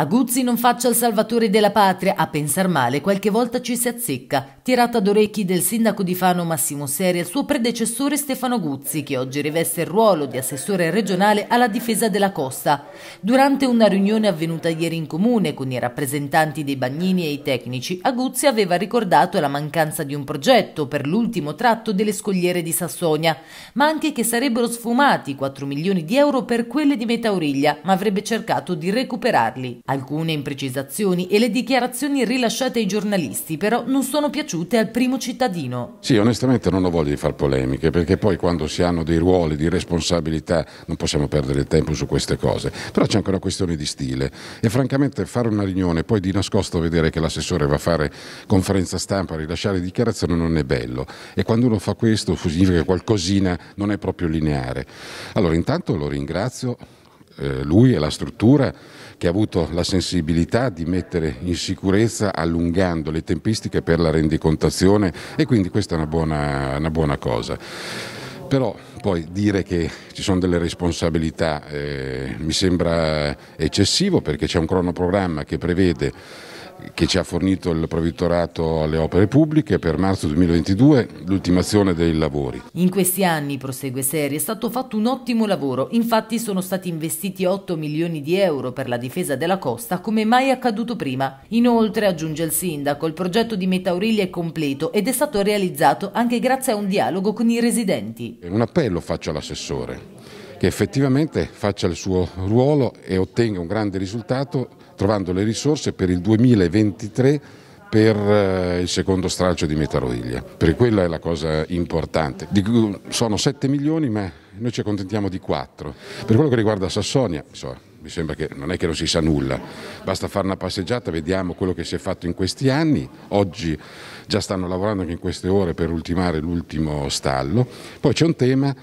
A Guzzi non faccia il salvatore della patria, a pensar male qualche volta ci si azzecca. Tirata ad orecchi del sindaco di Fano Massimo Seri al suo predecessore Stefano Guzzi, che oggi riveste il ruolo di assessore regionale alla difesa della costa. Durante una riunione avvenuta ieri in comune con i rappresentanti dei bagnini e i tecnici, a Guzzi aveva ricordato la mancanza di un progetto per l'ultimo tratto delle scogliere di Sassonia, ma anche che sarebbero sfumati 4 milioni di euro per quelle di Metauriglia, ma avrebbe cercato di recuperarli. Alcune imprecisazioni e le dichiarazioni rilasciate ai giornalisti però non sono piaciute al primo cittadino. Sì, onestamente non ho voglia di fare polemiche perché poi quando si hanno dei ruoli di responsabilità non possiamo perdere tempo su queste cose. Però c'è anche una questione di stile e francamente fare una riunione e poi di nascosto vedere che l'assessore va a fare conferenza stampa, rilasciare dichiarazioni non è bello e quando uno fa questo significa che qualcosina non è proprio lineare. Allora intanto lo ringrazio eh, lui e la struttura che ha avuto la sensibilità di mettere in sicurezza allungando le tempistiche per la rendicontazione e quindi questa è una buona, una buona cosa. Però poi dire che ci sono delle responsabilità eh, mi sembra eccessivo perché c'è un cronoprogramma che prevede che ci ha fornito il provvittorato alle opere pubbliche per marzo 2022 l'ultimazione dei lavori. In questi anni, prosegue Seri, è stato fatto un ottimo lavoro, infatti sono stati investiti 8 milioni di euro per la difesa della costa come mai accaduto prima. Inoltre, aggiunge il sindaco, il progetto di Metauriglia è completo ed è stato realizzato anche grazie a un dialogo con i residenti. Un appello faccio all'assessore che effettivamente faccia il suo ruolo e ottenga un grande risultato trovando le risorse per il 2023 per eh, il secondo stralcio di Metaroiglia, perché quella è la cosa importante. sono 7 milioni ma noi ci accontentiamo di 4. Per quello che riguarda Sassonia, insomma, mi sembra che non è che non si sa nulla, basta fare una passeggiata, vediamo quello che si è fatto in questi anni, oggi già stanno lavorando anche in queste ore per ultimare l'ultimo stallo, poi c'è un tema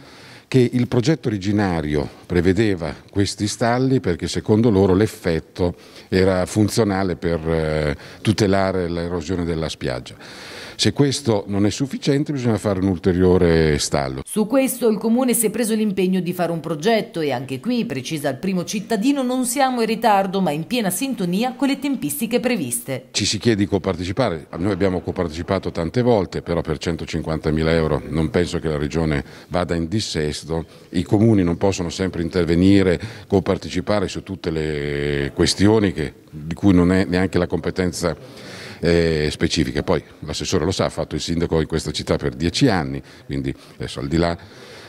che il progetto originario prevedeva questi stalli perché secondo loro l'effetto era funzionale per eh, tutelare l'erosione della spiaggia. Se questo non è sufficiente bisogna fare un ulteriore stallo. Su questo il Comune si è preso l'impegno di fare un progetto e anche qui, precisa il primo cittadino, non siamo in ritardo ma in piena sintonia con le tempistiche previste. Ci si chiede di coparticipare, noi abbiamo copartecipato tante volte, però per 150.000 euro non penso che la Regione vada in dissesto questo, i comuni non possono sempre intervenire, copartecipare su tutte le questioni che, di cui non è neanche la competenza eh, specifica. Poi l'assessore lo sa, ha fatto il sindaco in questa città per dieci anni, quindi adesso al di là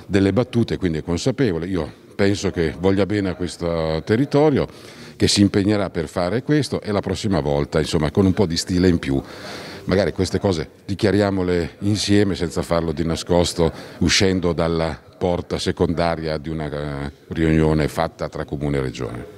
delle battute, quindi è consapevole. Io penso che voglia bene a questo territorio, che si impegnerà per fare questo e la prossima volta, insomma, con un po' di stile in più magari queste cose dichiariamole insieme senza farlo di nascosto uscendo dalla porta secondaria di una eh, riunione fatta tra Comune e Regione.